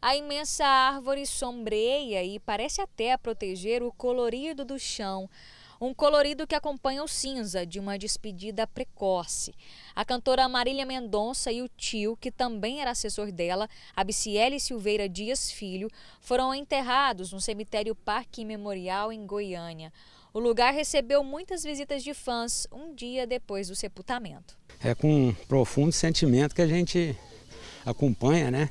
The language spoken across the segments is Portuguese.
A imensa árvore sombreia e parece até proteger o colorido do chão. Um colorido que acompanha o cinza de uma despedida precoce. A cantora Marília Mendonça e o tio, que também era assessor dela, Abciele Silveira Dias Filho, foram enterrados no cemitério Parque Memorial em Goiânia. O lugar recebeu muitas visitas de fãs um dia depois do sepultamento. É com um profundo sentimento que a gente acompanha, né?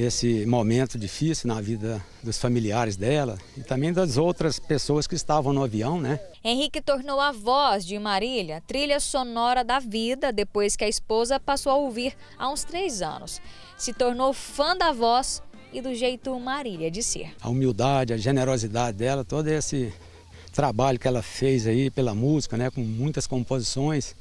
esse momento difícil na vida dos familiares dela e também das outras pessoas que estavam no avião, né? Henrique tornou a voz de Marília trilha sonora da vida depois que a esposa passou a ouvir há uns três anos. Se tornou fã da voz e do jeito Marília de ser. A humildade, a generosidade dela, todo esse trabalho que ela fez aí pela música, né, com muitas composições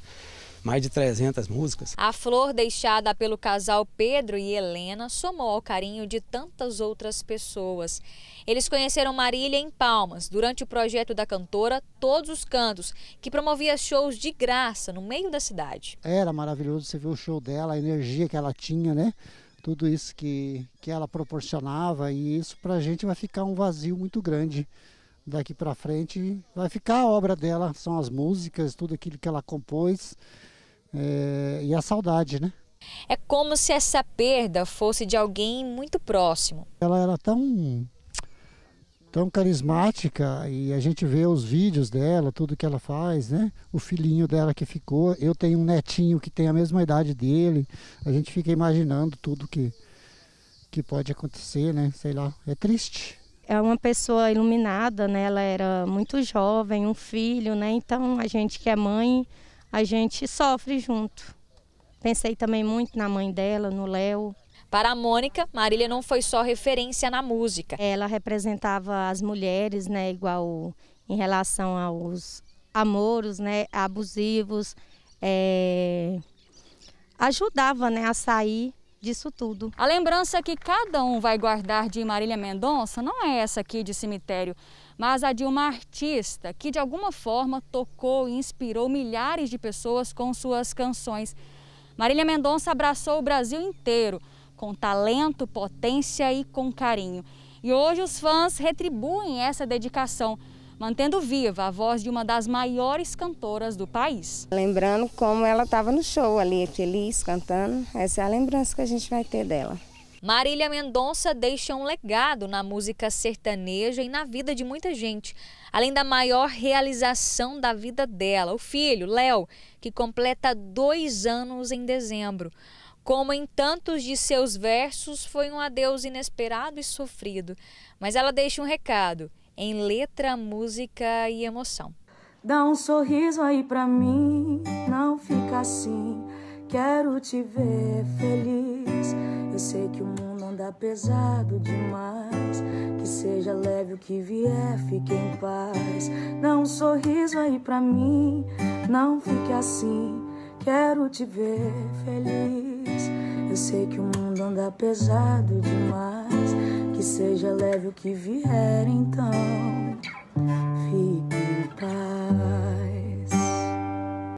mais de 300 músicas. A flor deixada pelo casal Pedro e Helena somou ao carinho de tantas outras pessoas. Eles conheceram Marília em Palmas, durante o projeto da cantora Todos os Cantos, que promovia shows de graça no meio da cidade. Era maravilhoso você ver o show dela, a energia que ela tinha, né? Tudo isso que, que ela proporcionava e isso para a gente vai ficar um vazio muito grande daqui para frente. Vai ficar a obra dela, são as músicas, tudo aquilo que ela compôs é, e a saudade, né? É como se essa perda fosse de alguém muito próximo. Ela era tão tão carismática e a gente vê os vídeos dela, tudo que ela faz, né? O filhinho dela que ficou, eu tenho um netinho que tem a mesma idade dele. A gente fica imaginando tudo que que pode acontecer, né? Sei lá, é triste. É uma pessoa iluminada, né? Ela era muito jovem, um filho, né? Então a gente que é mãe, a gente sofre junto. Pensei também muito na mãe dela, no Léo. Para a Mônica, Marília não foi só referência na música. Ela representava as mulheres, né, igual em relação aos amoros, né, abusivos, é, ajudava, né, a sair disso tudo. A lembrança que cada um vai guardar de Marília Mendonça não é essa aqui de cemitério, mas a de uma artista que de alguma forma tocou e inspirou milhares de pessoas com suas canções. Marília Mendonça abraçou o Brasil inteiro com talento, potência e com carinho. E hoje os fãs retribuem essa dedicação mantendo viva a voz de uma das maiores cantoras do país. Lembrando como ela estava no show ali, feliz, cantando, essa é a lembrança que a gente vai ter dela. Marília Mendonça deixa um legado na música sertaneja e na vida de muita gente, além da maior realização da vida dela, o filho, Léo, que completa dois anos em dezembro. Como em tantos de seus versos, foi um adeus inesperado e sofrido, mas ela deixa um recado em letra, música e emoção. Dá um sorriso aí pra mim, não fica assim. Quero te ver feliz. Eu sei que o mundo anda pesado demais. Que seja leve o que vier, fique em paz. Dá um sorriso aí pra mim, não fique assim. Quero te ver feliz. Eu sei que o mundo anda pesado demais que seja leve o que vier, então fique em paz.